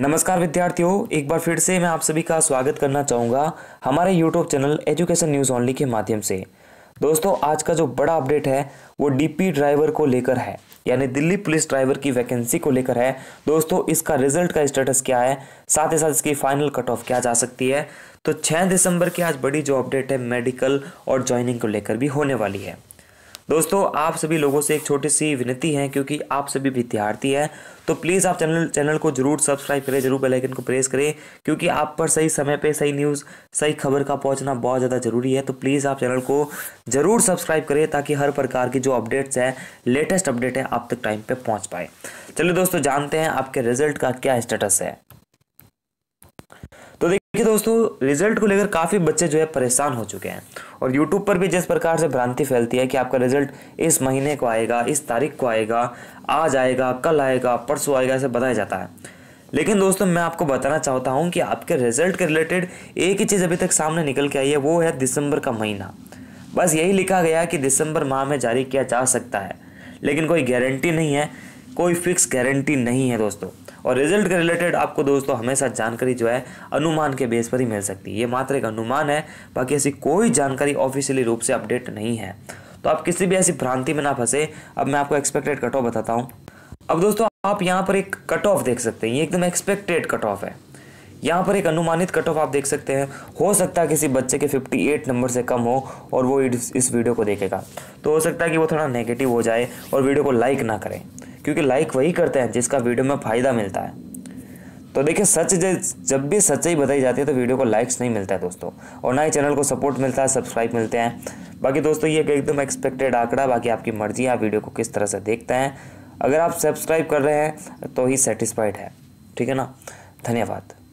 नमस्कार विद्यार्थियों एक बार फिर से मैं आप सभी का स्वागत करना चाहूँगा हमारे YouTube channel education news only के माध्यम से दोस्तों आज का जो बड़ा अपडेट है वो डीपी ड्राइवर को लेकर है यानी दिल्ली पुलिस ड्राइवर की वैकेंसी को लेकर है दोस्तों इसका रिजल्ट का स्टेटस क्या है साथ ही साथ इसकी फाइनल कट ऑफ क्या जा सकती है तो छः दिसंबर की आज बड़ी जो अपडेट है मेडिकल और ज्वाइनिंग को लेकर भी होने वाली है दोस्तों आप सभी लोगों से एक छोटी सी विनती है क्योंकि आप सभी विद्यार्थी हैं तो प्लीज़ आप चैनल चैनल को जरूर सब्सक्राइब करें जरूर बेल आइकन को प्रेस करें क्योंकि आप पर सही समय पे सही न्यूज़ सही खबर का पहुंचना बहुत ज़्यादा ज़रूरी है तो प्लीज़ आप चैनल को ज़रूर सब्सक्राइब करें ताकि हर प्रकार की जो अपडेट्स हैं लेटेस्ट अपडेट हैं आप तक टाइम पर पहुँच पाए चलिए दोस्तों जानते हैं आपके रिजल्ट का क्या स्टेटस है देखिए दोस्तों रिजल्ट को लेकर काफ़ी बच्चे जो है परेशान हो चुके हैं और यूट्यूब पर भी जिस प्रकार से भ्रांति फैलती है कि आपका रिजल्ट इस महीने को आएगा इस तारीख को आएगा आज आएगा कल आएगा परसों आएगा ऐसे बताया जाता है लेकिन दोस्तों मैं आपको बताना चाहता हूं कि आपके रिजल्ट के रिलेटेड एक ही चीज़ अभी तक सामने निकल के आई है वो है दिसंबर का महीना बस यही लिखा गया कि दिसंबर माह में जारी किया जा सकता है लेकिन कोई गारंटी नहीं है कोई फिक्स गारंटी नहीं है दोस्तों और रिजल्ट के रिलेटेड आपको दोस्तों हमेशा जानकारी जो है अनुमान के बेस पर ही मिल सकती है ये मात्र एक अनुमान है बाकी ऐसी कोई जानकारी ऑफिशियली रूप से अपडेट नहीं है तो आप किसी भी ऐसी भ्रांति में ना फंसे अब मैं आपको एक्सपेक्टेड कट ऑफ बताता हूँ अब दोस्तों आप यहाँ पर एक कट ऑफ देख सकते हैं ये एकदम एक्सपेक्टेड कट ऑफ है यहाँ पर एक अनुमानित कट ऑफ आप देख सकते हैं हो सकता है किसी बच्चे के 58 नंबर से कम हो और वो इस वीडियो को देखेगा तो हो सकता है कि वो थोड़ा नेगेटिव हो जाए और वीडियो को लाइक ना करें क्योंकि लाइक वही करते हैं जिसका वीडियो में फ़ायदा मिलता है तो देखिए सच जब भी सच्चाई बताई जाती है तो वीडियो को लाइक्स नहीं मिलता है दोस्तों और ना ही चैनल को सपोर्ट मिलता है सब्सक्राइब मिलते हैं बाकी दोस्तों ये एकदम एक्सपेक्टेड आंकड़ा बाकी आपकी मर्जी आप वीडियो को किस तरह से देखते हैं अगर आप सब्सक्राइब कर रहे हैं तो ही सेटिस्फाइड है ठीक है ना धन्यवाद